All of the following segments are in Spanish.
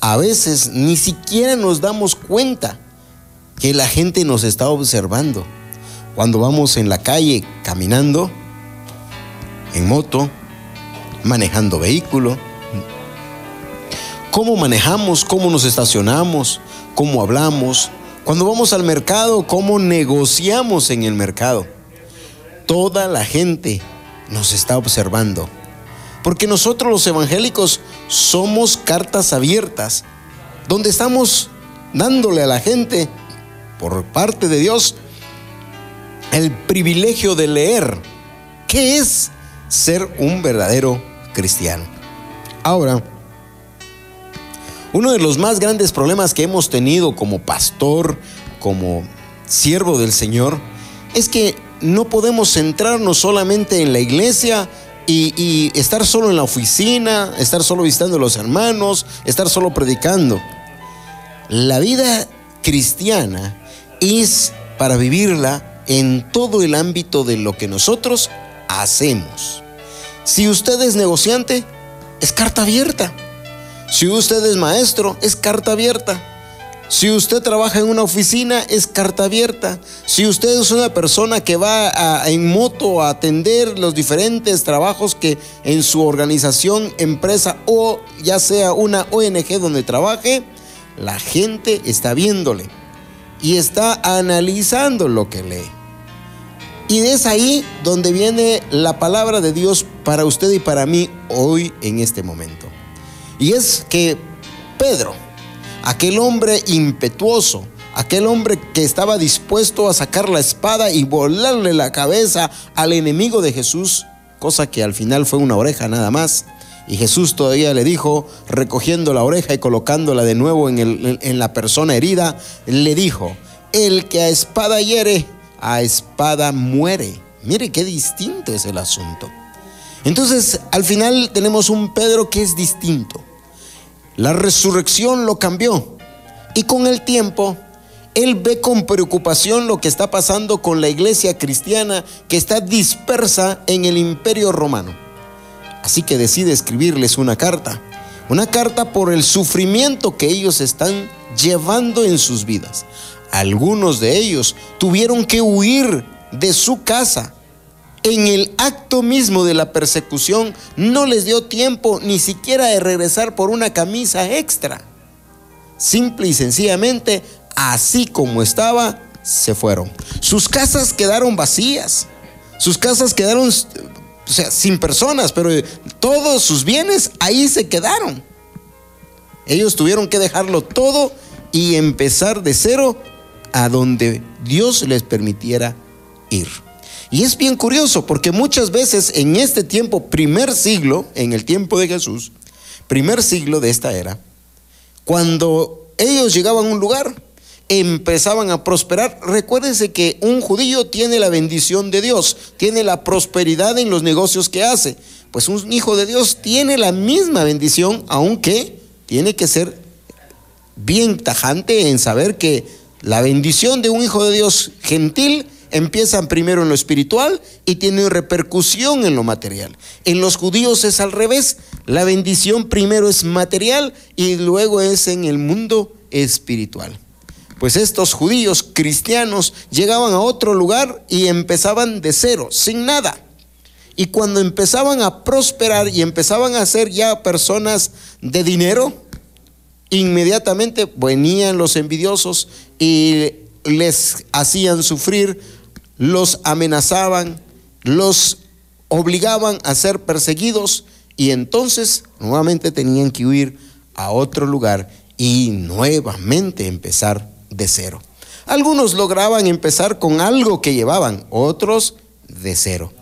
a veces ni siquiera nos damos cuenta que la gente nos está observando. Cuando vamos en la calle caminando, en moto, manejando vehículo, cómo manejamos, cómo nos estacionamos, cómo hablamos, cuando vamos al mercado, cómo negociamos en el mercado. Toda la gente nos está observando. Porque nosotros los evangélicos somos cartas abiertas, donde estamos dándole a la gente, por parte de Dios, el privilegio de leer qué es ser un verdadero cristiano. Ahora, uno de los más grandes problemas que hemos tenido como pastor, como siervo del Señor, es que no podemos centrarnos solamente en la iglesia y, estar solo en la oficina, estar solo visitando a los hermanos, estar solo predicando. La vida cristiana es para vivirla en todo el ámbito de lo que nosotros hacemos. Si usted es negociante, es carta abierta. Si usted es maestro, es carta abierta. Si usted trabaja en una oficina, es carta abierta. Si usted es una persona que va en moto a atender los diferentes trabajos que en su organización, empresa o ya sea una ONG donde trabaje, la gente está viéndole y está analizando lo que lee. Y es ahí donde viene la palabra de Dios para usted y para mí hoy en este momento. Y es que Pedro, aquel hombre impetuoso, aquel hombre que estaba dispuesto a sacar la espada y volarle la cabeza al enemigo de Jesús, cosa que al final fue una oreja nada más. Y Jesús todavía le dijo, recogiendo la oreja y colocándola de nuevo en, la persona herida, le dijo, el que a espada hiere, a espada muere. Mire qué distinto es el asunto. Entonces, al final tenemos un Pedro que es distinto. La resurrección lo cambió. Y con el tiempo, él ve con preocupación lo que está pasando con la iglesia cristiana que está dispersa en el imperio romano. Así que decide escribirles una carta. Una carta por el sufrimiento que ellos están llevando en sus vidas. Algunos de ellos tuvieron que huir de su casa en el acto mismo de la persecución no les dio tiempo ni siquiera de regresar por una camisa extra. Simple y sencillamente, así como estaba, se fueron. Sus casas quedaron vacías. Sus casas quedaron o sea, sin personas, pero todos sus bienes ahí se quedaron. Ellos tuvieron que dejarlo todo y empezar de cero a donde Dios les permitiera ir. Y es bien curioso porque muchas veces en este tiempo, primer siglo, en el tiempo de Jesús, primer siglo de esta era, cuando ellos llegaban a un lugar, empezaban a prosperar. Recuérdense que un judío tiene la bendición de Dios, tiene la prosperidad en los negocios que hace. Pues un hijo de Dios tiene la misma bendición, aunque tiene que ser bien tajante en saber que la bendición de un hijo de Dios gentil Empiezan primero en lo espiritual y tienen repercusión en lo material. En los judíos es al revés. La bendición primero es material y luego es en el mundo espiritual. Pues estos judíos cristianos llegaban a otro lugar y empezaban de cero, sin nada. Y cuando empezaban a prosperar y empezaban a ser ya personas de dinero, inmediatamente venían los envidiosos y les hacían sufrir los amenazaban, los obligaban a ser perseguidos y entonces nuevamente tenían que huir a otro lugar y nuevamente empezar de cero. Algunos lograban empezar con algo que llevaban, otros de cero.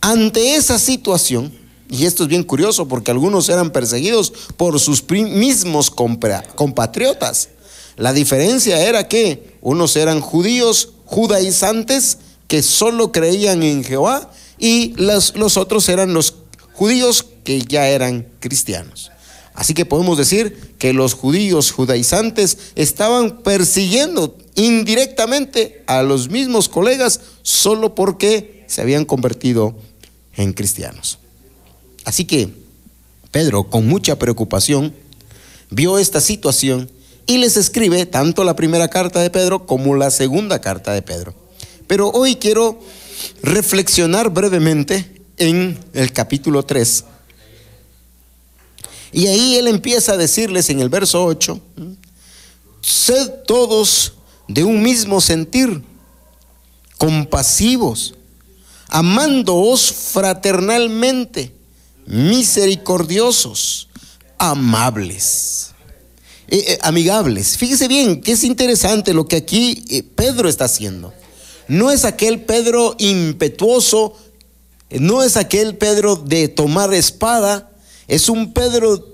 Ante esa situación, y esto es bien curioso porque algunos eran perseguidos por sus mismos compatriotas, la diferencia era que unos eran judíos judaizantes que solo creían en Jehová y los otros eran los judíos que ya eran cristianos. Así que podemos decir que los judíos judaizantes estaban persiguiendo indirectamente a los mismos colegas solo porque se habían convertido en cristianos. Así que Pedro, con mucha preocupación, vio esta situación y les escribe tanto la primera carta de Pedro como la segunda carta de Pedro. Pero hoy quiero reflexionar brevemente en el capítulo 3. Y ahí él empieza a decirles en el verso 8, sed todos de un mismo sentir, compasivos, amándoos fraternalmente, misericordiosos, amables. Eh, eh, amigables. Fíjese bien que es interesante lo que aquí eh, Pedro está haciendo no es aquel Pedro impetuoso, no es aquel Pedro de tomar espada, es un Pedro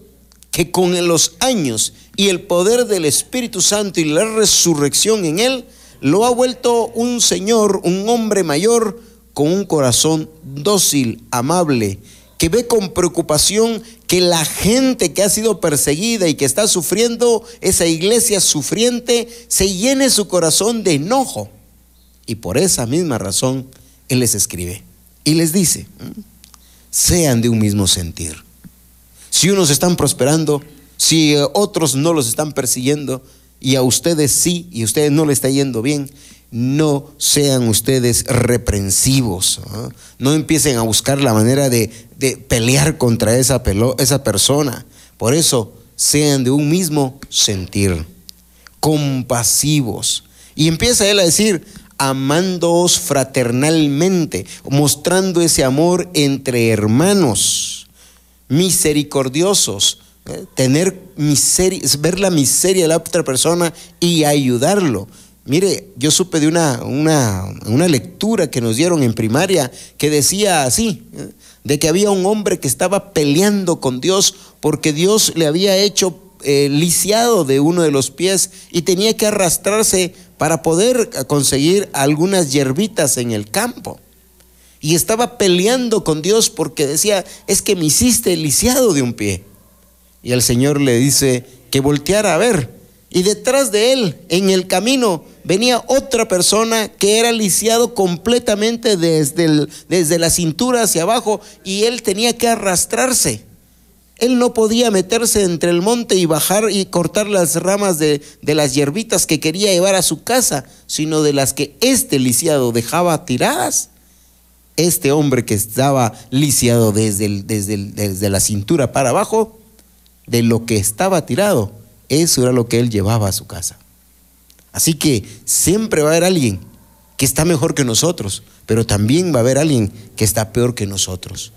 que con los años y el poder del Espíritu Santo y la resurrección en él, lo ha vuelto un señor, un hombre mayor, con un corazón dócil, amable, que ve con preocupación que la gente que ha sido perseguida y que está sufriendo, esa iglesia sufriente, se llene su corazón de enojo y por esa misma razón, Él les escribe y les dice, mm, sean de un mismo sentir. Si unos están prosperando, si eh, otros no los están persiguiendo, y a ustedes sí, y a ustedes no les está yendo bien, no sean ustedes reprensivos. ¿ah? No, empiecen a buscar la manera de, pelear contra esa, esa persona. Por eso, sean de un mismo sentir, compasivos. Y empieza él a decir, amándoos fraternalmente, mostrando ese amor entre hermanos, misericordiosos, ¿eh? tener miseria, ver la miseria de la otra persona y ayudarlo. Mire, yo supe de una, una, lectura que nos dieron en primaria que decía así, ¿eh? de que había un hombre que estaba peleando con Dios porque Dios le había hecho eh, lisiado de uno de los pies y tenía que arrastrarse para poder conseguir algunas hierbitas en el campo. Y estaba peleando con Dios porque decía, es que me hiciste lisiado de un pie. Y el Señor le dice que volteara a ver. Y detrás de él, en el camino, venía otra persona que era lisiado completamente desde, desde la cintura hacia abajo y él tenía que arrastrarse. Él no podía meterse entre el monte y bajar y cortar las ramas de, las hierbitas que quería llevar a su casa, sino de las que este lisiado dejaba tiradas. Este hombre que estaba lisiado desde, desde, desde la cintura para abajo, de lo que estaba tirado, eso era lo que él llevaba a su casa. Así que siempre va a haber alguien que está mejor que nosotros, pero también va a haber alguien que está peor que nosotros.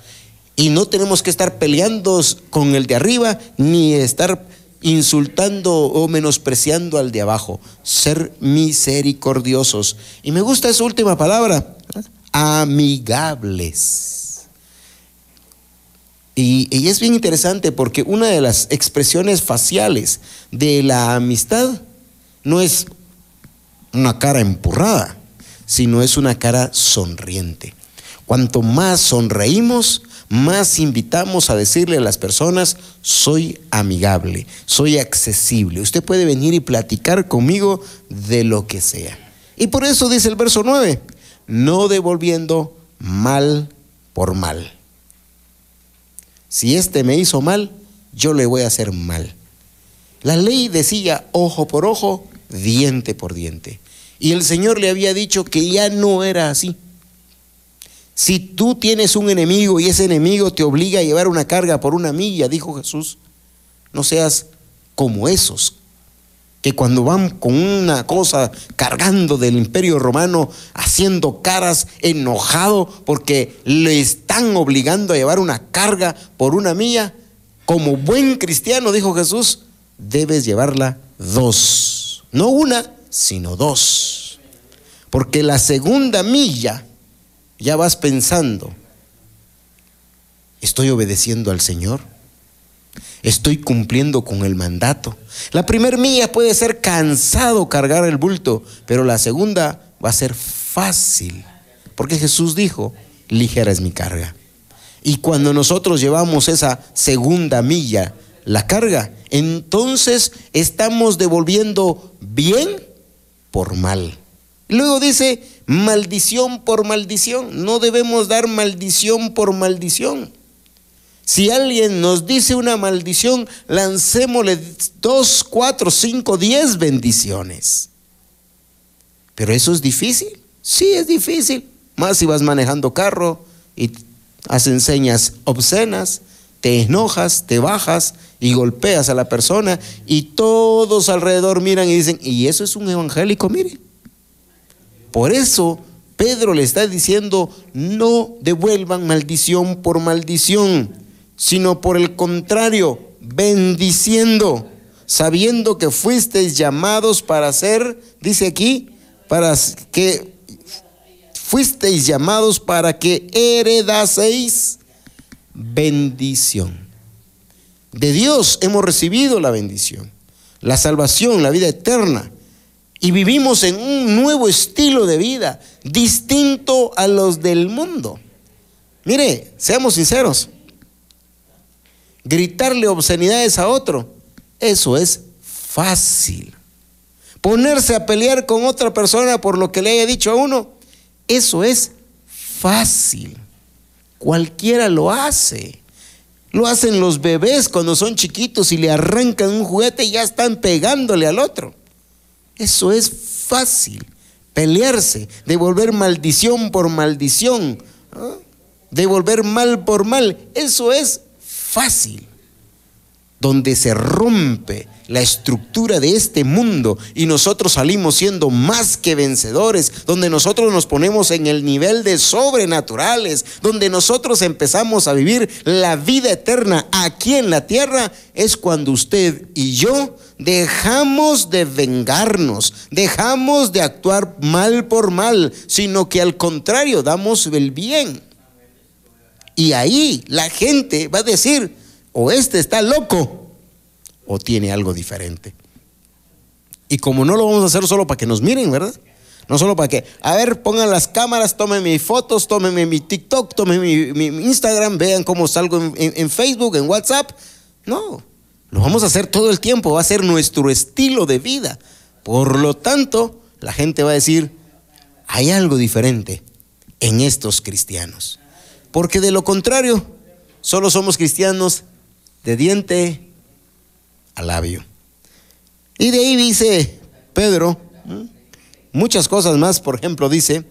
Y no tenemos que estar peleando con el de arriba ni estar insultando o menospreciando al de abajo. Ser misericordiosos. Y me gusta esa última palabra, amigables. Y, es bien interesante porque una de las expresiones faciales de la amistad no es una cara empurrada, sino es una cara sonriente. Cuanto más sonreímos, más invitamos a decirle a las personas, soy amigable, soy accesible. Usted puede venir y platicar conmigo de lo que sea. Y por eso dice el verso 9, no devolviendo mal por mal. Si este me hizo mal, yo le voy a hacer mal. La ley decía ojo por ojo, diente por diente. Y el Señor le había dicho que ya no era así. Si tú tienes un enemigo y ese enemigo te obliga a llevar una carga por una milla, dijo Jesús, no seas como esos que cuando van con una cosa cargando del imperio romano, haciendo caras, enojado porque le están obligando a llevar una carga por una milla, como buen cristiano, dijo Jesús, debes llevarla dos, no una, sino dos. Porque la segunda milla ya vas pensando, ¿estoy obedeciendo al Señor? ¿Estoy cumpliendo con el mandato? La primer milla puede ser cansado cargar el bulto, pero la segunda va a ser fácil, porque Jesús dijo, ligera es mi carga. Y cuando nosotros llevamos esa segunda milla, la carga, entonces estamos devolviendo bien por mal. Luego dice, maldición por maldición. No debemos dar maldición por maldición. Si alguien nos dice una maldición, lancémosle dos, cuatro, cinco, diez bendiciones. Pero eso es difícil. Sí, es difícil. Más si vas manejando carro y hacen señas obscenas, te enojas, te bajas y golpeas a la persona y todos alrededor miran y dicen, y eso es un evangélico, miren por eso Pedro le está diciendo, no devuelvan maldición por maldición, sino por el contrario, bendiciendo, sabiendo que fuisteis llamados para ser, dice aquí, para que fuisteis llamados para que heredaseis bendición. De Dios hemos recibido la bendición, la salvación, la vida eterna y vivimos en un nuevo estilo de vida distinto a los del mundo. Mire, seamos sinceros, gritarle obscenidades a otro, eso es fácil. Ponerse a pelear con otra persona por lo que le haya dicho a uno, eso es fácil. Cualquiera lo hace. Lo hacen los bebés cuando son chiquitos y le arrancan un juguete y ya están pegándole al otro. Eso es fácil, pelearse, devolver maldición por maldición, ¿ah? devolver mal por mal, eso es fácil. Donde se rompe la estructura de este mundo y nosotros salimos siendo más que vencedores, donde nosotros nos ponemos en el nivel de sobrenaturales, donde nosotros empezamos a vivir la vida eterna aquí en la tierra, es cuando usted y yo dejamos de vengarnos, dejamos de actuar mal por mal, sino que al contrario, damos el bien. Y ahí la gente va a decir, o este está loco, o tiene algo diferente. Y como no lo vamos a hacer solo para que nos miren, ¿verdad? No solo para que, a ver, pongan las cámaras, tomen mis fotos, tomen mi TikTok, tomen mi, Instagram, vean cómo salgo en, en Facebook, en WhatsApp. No, lo vamos a hacer todo el tiempo, va a ser nuestro estilo de vida. Por lo tanto, la gente va a decir, hay algo diferente en estos cristianos. Porque de lo contrario, solo somos cristianos de diente a labio. Y de ahí dice Pedro muchas cosas más. Por ejemplo, dice,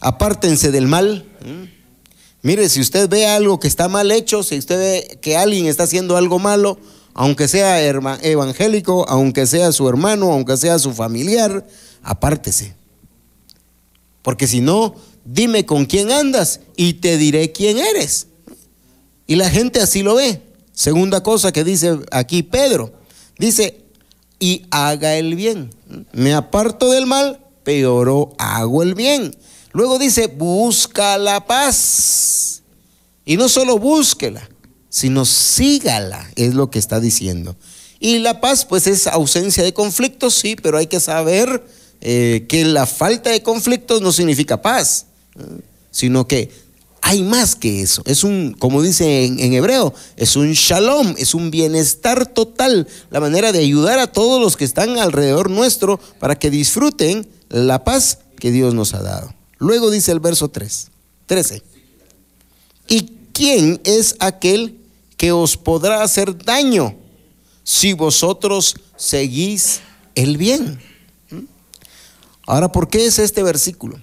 apártense del mal. Mire, si usted ve algo que está mal hecho, si usted ve que alguien está haciendo algo malo, aunque sea evangélico, aunque sea su hermano, aunque sea su familiar, apártese. Porque si no, dime con quién andas y te diré quién eres. Y la gente así lo ve. Segunda cosa que dice aquí Pedro, dice, y haga el bien. Me aparto del mal, pero hago el bien. Luego dice, busca la paz. Y no solo búsquela, sino sígala, es lo que está diciendo. Y la paz, pues es ausencia de conflictos, sí, pero hay que saber eh, que la falta de conflictos no significa paz, ¿eh? sino que hay más que eso. Es un, como dice en, hebreo, es un shalom, es un bienestar total, la manera de ayudar a todos los que están alrededor nuestro para que disfruten la paz que Dios nos ha dado. Luego dice el verso 3, 13. ¿Y quién es aquel que os podrá hacer daño si vosotros seguís el bien. ¿Mm? Ahora, ¿por qué es este versículo?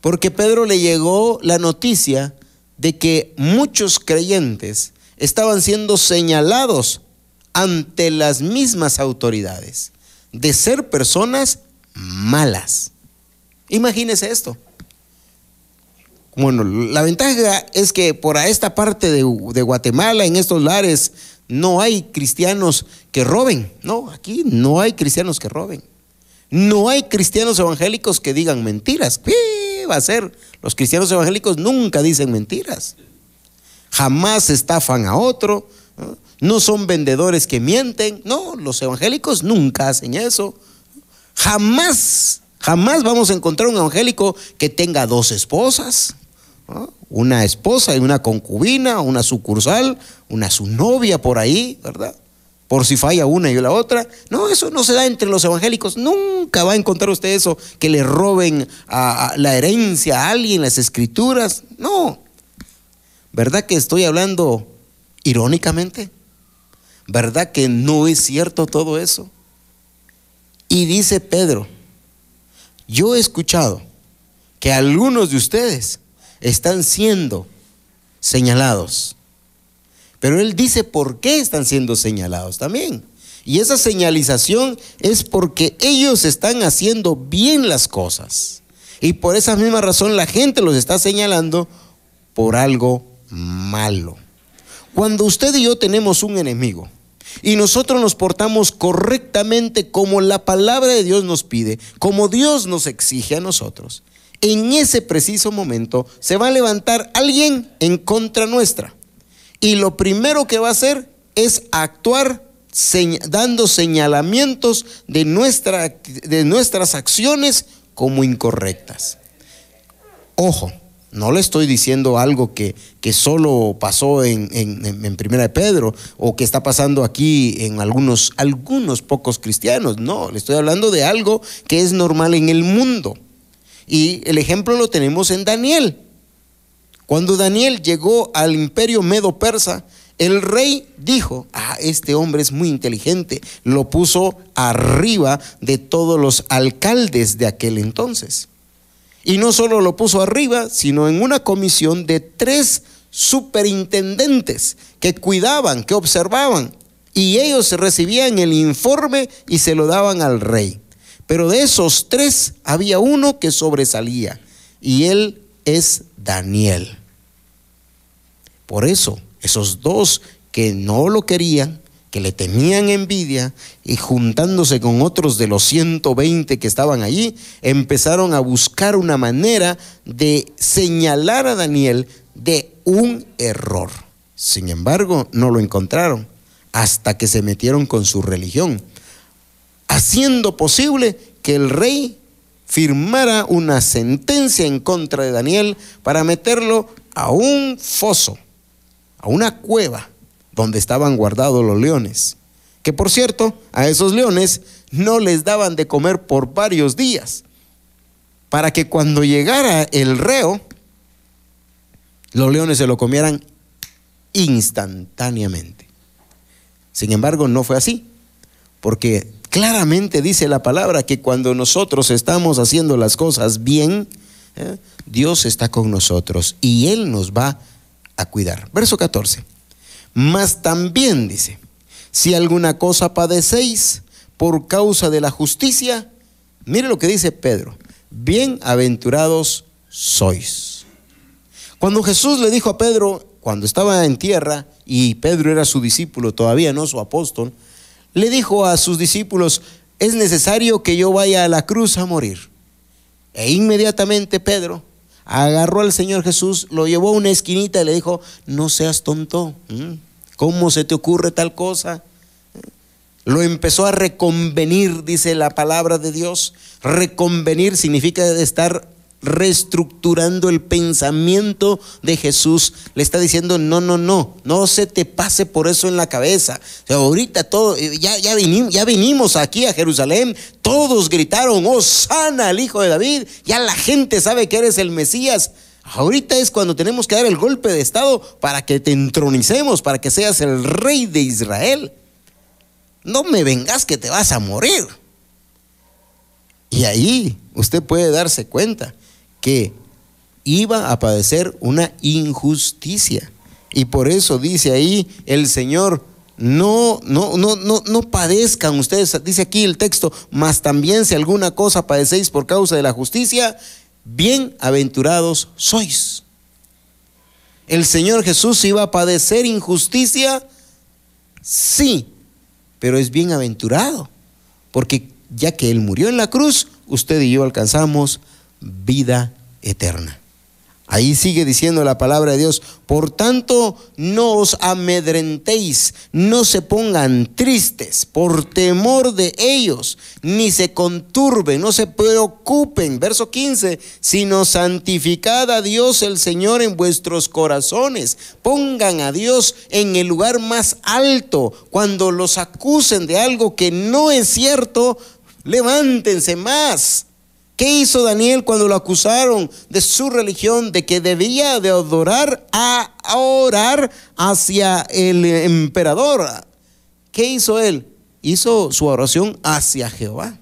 Porque Pedro le llegó la noticia de que muchos creyentes estaban siendo señalados ante las mismas autoridades de ser personas malas. Imagínese esto. Bueno, la ventaja es que por esta parte de, Guatemala, en estos lares, no hay cristianos que roben. No, aquí no hay cristianos que roben. No hay cristianos evangélicos que digan mentiras. ¿Qué va a ser? Los cristianos evangélicos nunca dicen mentiras. Jamás estafan a otro. no son vendedores que mienten. No, los evangélicos nunca hacen eso. Jamás, jamás vamos a encontrar un evangélico que tenga dos esposas una esposa y una concubina, una sucursal, una su novia por ahí, ¿verdad? Por si falla una y la otra. No, eso no se da entre los evangélicos. Nunca va a encontrar usted eso, que le roben la herencia a alguien, las escrituras. No. ¿Verdad que estoy hablando irónicamente? ¿Verdad que no es cierto todo eso? Y dice Pedro, yo he escuchado que algunos de ustedes están siendo señalados. Pero Él dice por qué están siendo señalados también. Y esa señalización es porque ellos están haciendo bien las cosas. Y por esa misma razón la gente los está señalando por algo malo. Cuando usted y yo tenemos un enemigo y nosotros nos portamos correctamente como la palabra de Dios nos pide, como Dios nos exige a nosotros, en ese preciso momento se va a levantar alguien en contra nuestra. Y lo primero que va a hacer es actuar dando señalamientos de, nuestra, de nuestras acciones como incorrectas. Ojo, no le estoy diciendo algo que, que solo pasó en, en, Primera de Pedro o que está pasando aquí en algunos, algunos pocos cristianos. No, le estoy hablando de algo que es normal en el mundo. Y el ejemplo lo tenemos en Daniel. Cuando Daniel llegó al imperio medo-persa, el rey dijo, ah, este hombre es muy inteligente, lo puso arriba de todos los alcaldes de aquel entonces. Y no solo lo puso arriba, sino en una comisión de tres superintendentes que cuidaban, que observaban, y ellos recibían el informe y se lo daban al rey. Pero de esos tres había uno que sobresalía y él es Daniel. Por eso, esos dos que no lo querían, que le tenían envidia y juntándose con otros de los 120 que estaban allí, empezaron a buscar una manera de señalar a Daniel de un error. Sin embargo, no lo encontraron hasta que se metieron con su religión haciendo posible que el rey firmara una sentencia en contra de Daniel para meterlo a un foso, a una cueva donde estaban guardados los leones. Que por cierto, a esos leones no les daban de comer por varios días, para que cuando llegara el reo, los leones se lo comieran instantáneamente. Sin embargo, no fue así, porque Claramente dice la palabra que cuando nosotros estamos haciendo las cosas bien, ¿eh? Dios está con nosotros y Él nos va a cuidar. Verso 14. Mas también dice, si alguna cosa padecéis por causa de la justicia, mire lo que dice Pedro, bienaventurados sois. Cuando Jesús le dijo a Pedro, cuando estaba en tierra y Pedro era su discípulo, todavía no su apóstol, le dijo a sus discípulos, es necesario que yo vaya a la cruz a morir. E inmediatamente Pedro agarró al Señor Jesús, lo llevó a una esquinita y le dijo, no seas tonto, ¿cómo se te ocurre tal cosa? Lo empezó a reconvenir, dice la palabra de Dios. Reconvenir significa estar reestructurando el pensamiento de Jesús. Le está diciendo, no, no, no, no se te pase por eso en la cabeza. O ahorita todo, eh, ya, ya, vinimos, aquí a Jerusalén, todos gritaron, oh, sana al Hijo de David, ya la gente sabe que eres el Mesías. Ahorita es cuando tenemos que dar el golpe de Estado para que te entronicemos, para que seas el rey de Israel. No me vengas que te vas a morir. Y ahí usted puede darse cuenta que iba a padecer una injusticia. Y por eso dice ahí el Señor, no, no, no, no, no padezcan ustedes, dice aquí el texto, mas también si alguna cosa padecéis por causa de la justicia, bienaventurados sois. El Señor Jesús iba a padecer injusticia, sí, pero es bienaventurado, porque ya que Él murió en la cruz, usted y yo alcanzamos vida eterna. Ahí sigue diciendo la palabra de Dios, por tanto no os amedrentéis, no se pongan tristes por temor de ellos, ni se conturben, no se preocupen. Verso 15, sino santificad a Dios el Señor en vuestros corazones, pongan a Dios en el lugar más alto, cuando los acusen de algo que no es cierto, levántense más ¿Qué hizo Daniel cuando lo acusaron de su religión, de que debía de adorar a, orar hacia el emperador? ¿Qué hizo él? Hizo su oración hacia Jehová.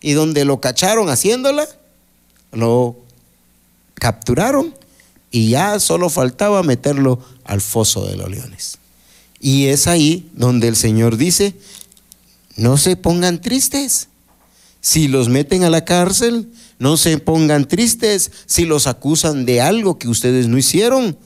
Y donde lo cacharon haciéndola, lo capturaron y ya solo faltaba meterlo al foso de los leones. Y es ahí donde el Señor dice, no se pongan tristes si los meten a la cárcel, no se pongan tristes si los acusan de algo que ustedes no hicieron.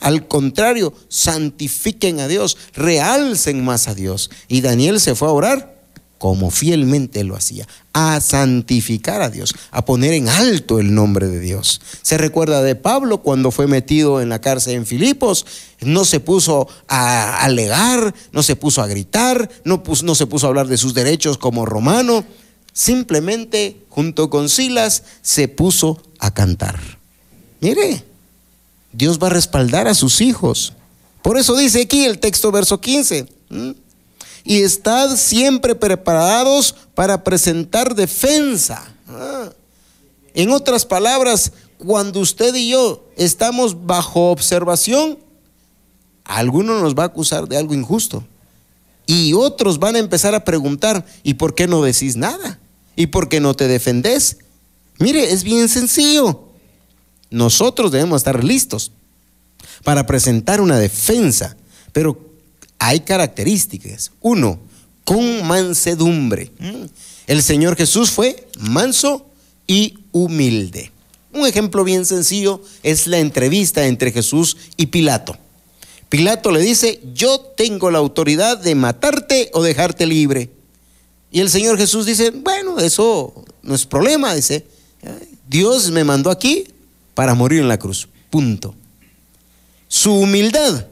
Al contrario, santifiquen a Dios, realcen más a Dios. Y Daniel se fue a orar como fielmente lo hacía, a santificar a Dios, a poner en alto el nombre de Dios. Se recuerda de Pablo cuando fue metido en la cárcel en Filipos, no se puso a alegar, no se puso a gritar, no, no se puso a hablar de sus derechos como romano, simplemente junto con Silas se puso a cantar. Mire, Dios va a respaldar a sus hijos. Por eso dice aquí el texto verso 15. Y estad siempre preparados para presentar defensa. Ah. En otras palabras, cuando usted y yo estamos bajo observación, alguno nos va a acusar de algo injusto. Y otros van a empezar a preguntar, ¿y por qué no decís nada? ¿Y por qué no te defendes? Mire, es bien sencillo. Nosotros debemos estar listos para presentar una defensa, pero hay características. Uno, con mansedumbre. Mm. El Señor Jesús fue manso y humilde. Un ejemplo bien sencillo es la entrevista entre Jesús y Pilato. Pilato le dice, yo tengo la autoridad de matarte o dejarte libre. Y el Señor Jesús dice, bueno, eso no es problema, dice, Dios me mandó aquí para morir en la cruz, punto. Su humildad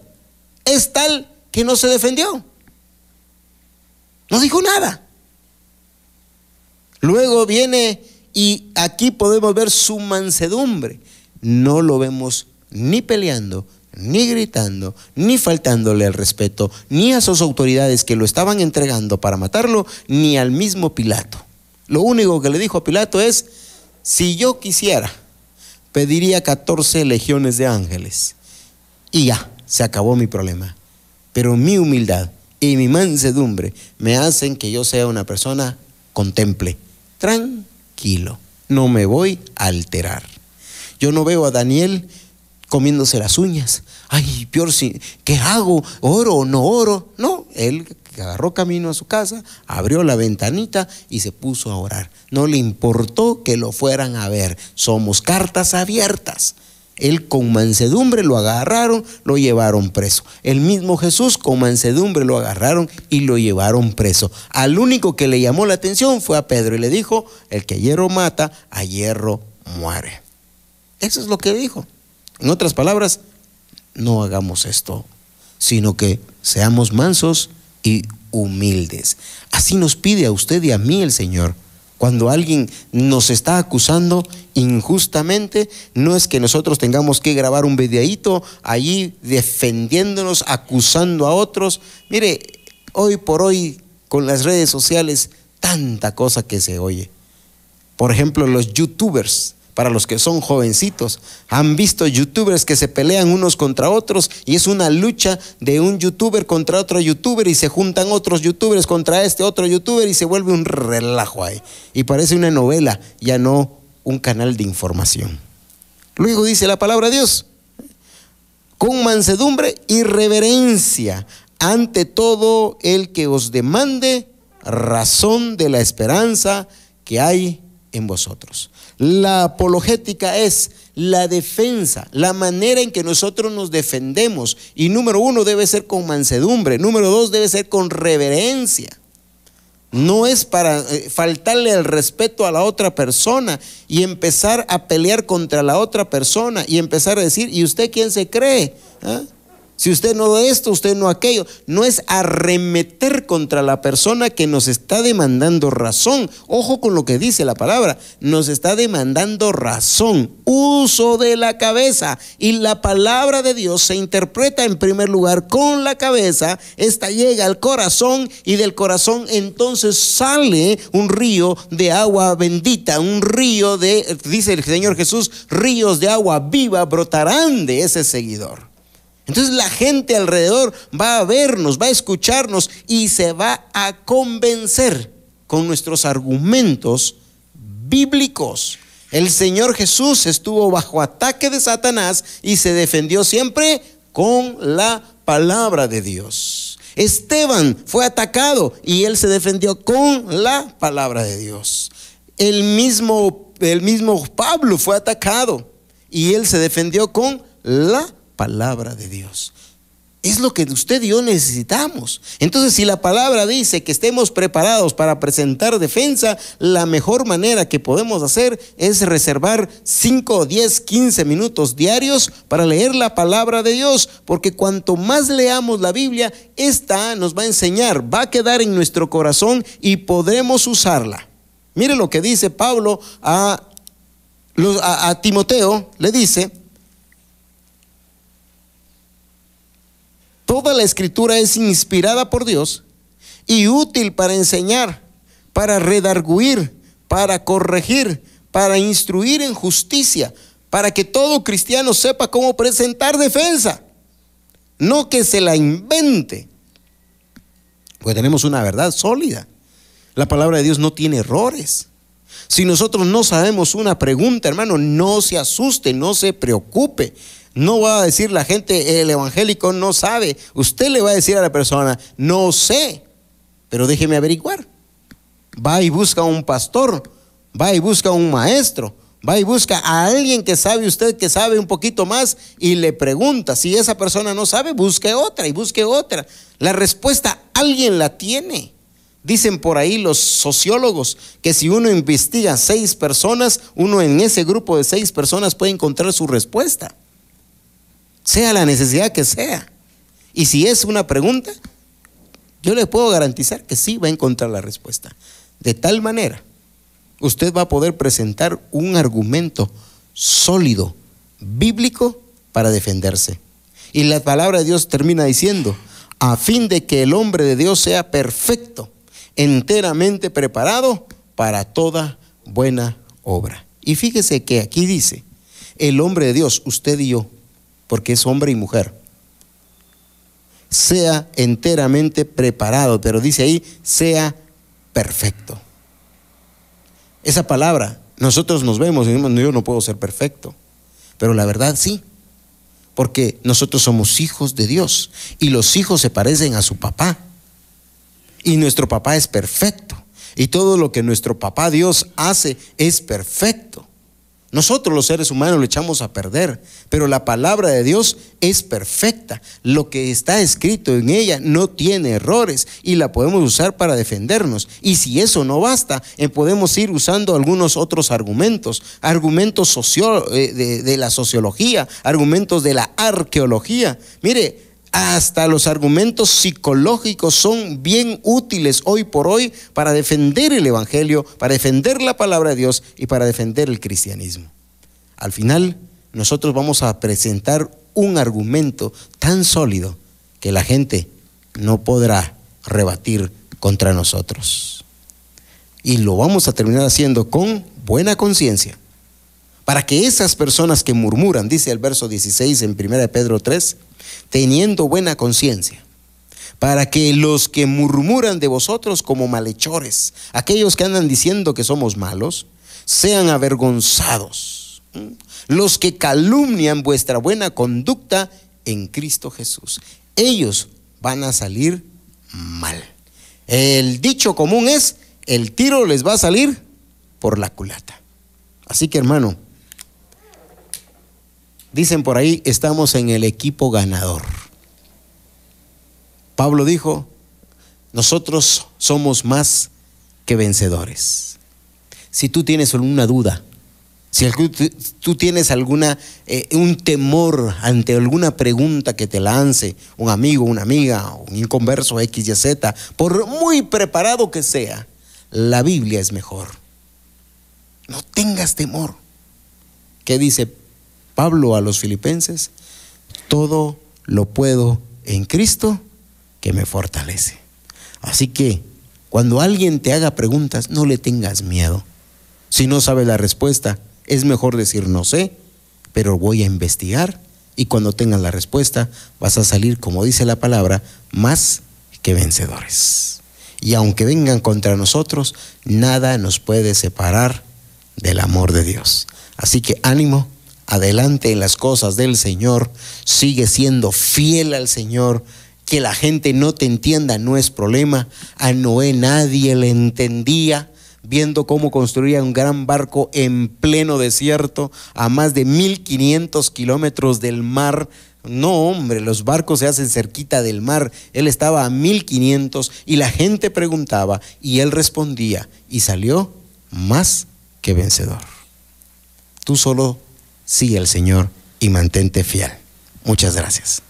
es tal que no se defendió, no dijo nada. Luego viene y aquí podemos ver su mansedumbre, no lo vemos ni peleando ni gritando, ni faltándole el respeto, ni a sus autoridades que lo estaban entregando para matarlo, ni al mismo Pilato. Lo único que le dijo a Pilato es, si yo quisiera, pediría 14 legiones de ángeles. Y ya, se acabó mi problema. Pero mi humildad y mi mansedumbre me hacen que yo sea una persona contemple, tranquilo. No me voy a alterar. Yo no veo a Daniel comiéndose las uñas. Ay, peor si, ¿qué hago? ¿Oro o no oro? No, él agarró camino a su casa, abrió la ventanita y se puso a orar. No le importó que lo fueran a ver. Somos cartas abiertas. Él con mansedumbre lo agarraron, lo llevaron preso. El mismo Jesús con mansedumbre lo agarraron y lo llevaron preso. Al único que le llamó la atención fue a Pedro y le dijo, el que hierro mata, a hierro muere. Eso es lo que dijo. En otras palabras, no hagamos esto, sino que seamos mansos y humildes. Así nos pide a usted y a mí el Señor. Cuando alguien nos está acusando injustamente, no es que nosotros tengamos que grabar un videíto allí defendiéndonos, acusando a otros. Mire, hoy por hoy con las redes sociales, tanta cosa que se oye. Por ejemplo, los youtubers para los que son jovencitos. Han visto youtubers que se pelean unos contra otros y es una lucha de un youtuber contra otro youtuber y se juntan otros youtubers contra este otro youtuber y se vuelve un relajo ahí. Y parece una novela, ya no un canal de información. Luego dice la palabra de Dios, con mansedumbre y reverencia ante todo el que os demande razón de la esperanza que hay en vosotros. La apologética es la defensa, la manera en que nosotros nos defendemos. Y número uno debe ser con mansedumbre, número dos debe ser con reverencia. No es para eh, faltarle el respeto a la otra persona y empezar a pelear contra la otra persona y empezar a decir, ¿y usted quién se cree? ¿Ah? Si usted no esto, usted no aquello. No es arremeter contra la persona que nos está demandando razón. Ojo con lo que dice la palabra. Nos está demandando razón, uso de la cabeza. Y la palabra de Dios se interpreta en primer lugar con la cabeza. Esta llega al corazón y del corazón entonces sale un río de agua bendita, un río de, dice el Señor Jesús, ríos de agua viva brotarán de ese seguidor. Entonces la gente alrededor va a vernos, va a escucharnos y se va a convencer con nuestros argumentos bíblicos. El Señor Jesús estuvo bajo ataque de Satanás y se defendió siempre con la palabra de Dios. Esteban fue atacado y él se defendió con la palabra de Dios. El mismo, el mismo Pablo fue atacado y él se defendió con la palabra palabra de Dios. Es lo que usted y yo necesitamos. Entonces, si la palabra dice que estemos preparados para presentar defensa, la mejor manera que podemos hacer es reservar 5, 10, 15 minutos diarios para leer la palabra de Dios, porque cuanto más leamos la Biblia, esta nos va a enseñar, va a quedar en nuestro corazón y podremos usarla. Mire lo que dice Pablo a, a Timoteo, le dice, Toda la escritura es inspirada por Dios y útil para enseñar, para redarguir, para corregir, para instruir en justicia, para que todo cristiano sepa cómo presentar defensa, no que se la invente. Porque tenemos una verdad sólida. La palabra de Dios no tiene errores. Si nosotros no sabemos una pregunta, hermano, no se asuste, no se preocupe. No va a decir la gente, el evangélico no sabe. Usted le va a decir a la persona, no sé, pero déjeme averiguar. Va y busca un pastor, va y busca un maestro, va y busca a alguien que sabe usted, que sabe un poquito más y le pregunta. Si esa persona no sabe, busque otra y busque otra. La respuesta alguien la tiene. Dicen por ahí los sociólogos que si uno investiga seis personas, uno en ese grupo de seis personas puede encontrar su respuesta sea la necesidad que sea. Y si es una pregunta, yo le puedo garantizar que sí va a encontrar la respuesta. De tal manera, usted va a poder presentar un argumento sólido, bíblico, para defenderse. Y la palabra de Dios termina diciendo, a fin de que el hombre de Dios sea perfecto, enteramente preparado para toda buena obra. Y fíjese que aquí dice, el hombre de Dios, usted y yo, porque es hombre y mujer. Sea enteramente preparado, pero dice ahí, sea perfecto. Esa palabra, nosotros nos vemos y decimos, yo no puedo ser perfecto, pero la verdad sí, porque nosotros somos hijos de Dios y los hijos se parecen a su papá y nuestro papá es perfecto y todo lo que nuestro papá Dios hace es perfecto. Nosotros los seres humanos lo echamos a perder, pero la palabra de Dios es perfecta. Lo que está escrito en ella no tiene errores y la podemos usar para defendernos. Y si eso no basta, eh, podemos ir usando algunos otros argumentos, argumentos eh, de, de la sociología, argumentos de la arqueología. Mire, hasta los argumentos psicológicos son bien útiles hoy por hoy para defender el Evangelio, para defender la palabra de Dios y para defender el cristianismo. Al final, nosotros vamos a presentar un argumento tan sólido que la gente no podrá rebatir contra nosotros. Y lo vamos a terminar haciendo con buena conciencia para que esas personas que murmuran, dice el verso 16 en 1 Pedro 3, teniendo buena conciencia, para que los que murmuran de vosotros como malhechores, aquellos que andan diciendo que somos malos, sean avergonzados. Los que calumnian vuestra buena conducta en Cristo Jesús, ellos van a salir mal. El dicho común es, el tiro les va a salir por la culata. Así que hermano, Dicen por ahí, estamos en el equipo ganador. Pablo dijo, nosotros somos más que vencedores. Si tú tienes alguna duda, si tú tienes alguna, eh, un temor ante alguna pregunta que te lance un amigo, una amiga, un inconverso X, Y, Z, por muy preparado que sea, la Biblia es mejor. No tengas temor. ¿Qué dice Pablo a los filipenses, todo lo puedo en Cristo que me fortalece. Así que cuando alguien te haga preguntas, no le tengas miedo. Si no sabes la respuesta, es mejor decir no sé, pero voy a investigar y cuando tengas la respuesta vas a salir, como dice la palabra, más que vencedores. Y aunque vengan contra nosotros, nada nos puede separar del amor de Dios. Así que ánimo, adelante en las cosas del Señor, sigue siendo fiel al Señor. Que la gente no te entienda no es problema. A Noé nadie le entendía viendo cómo construía un gran barco en pleno desierto, a más de 1500 kilómetros del mar. No, hombre, los barcos se hacen cerquita del mar. Él estaba a 1500 y la gente preguntaba y él respondía y salió más que vencedor. Tú solo Sigue al Señor y mantente fiel. Muchas gracias.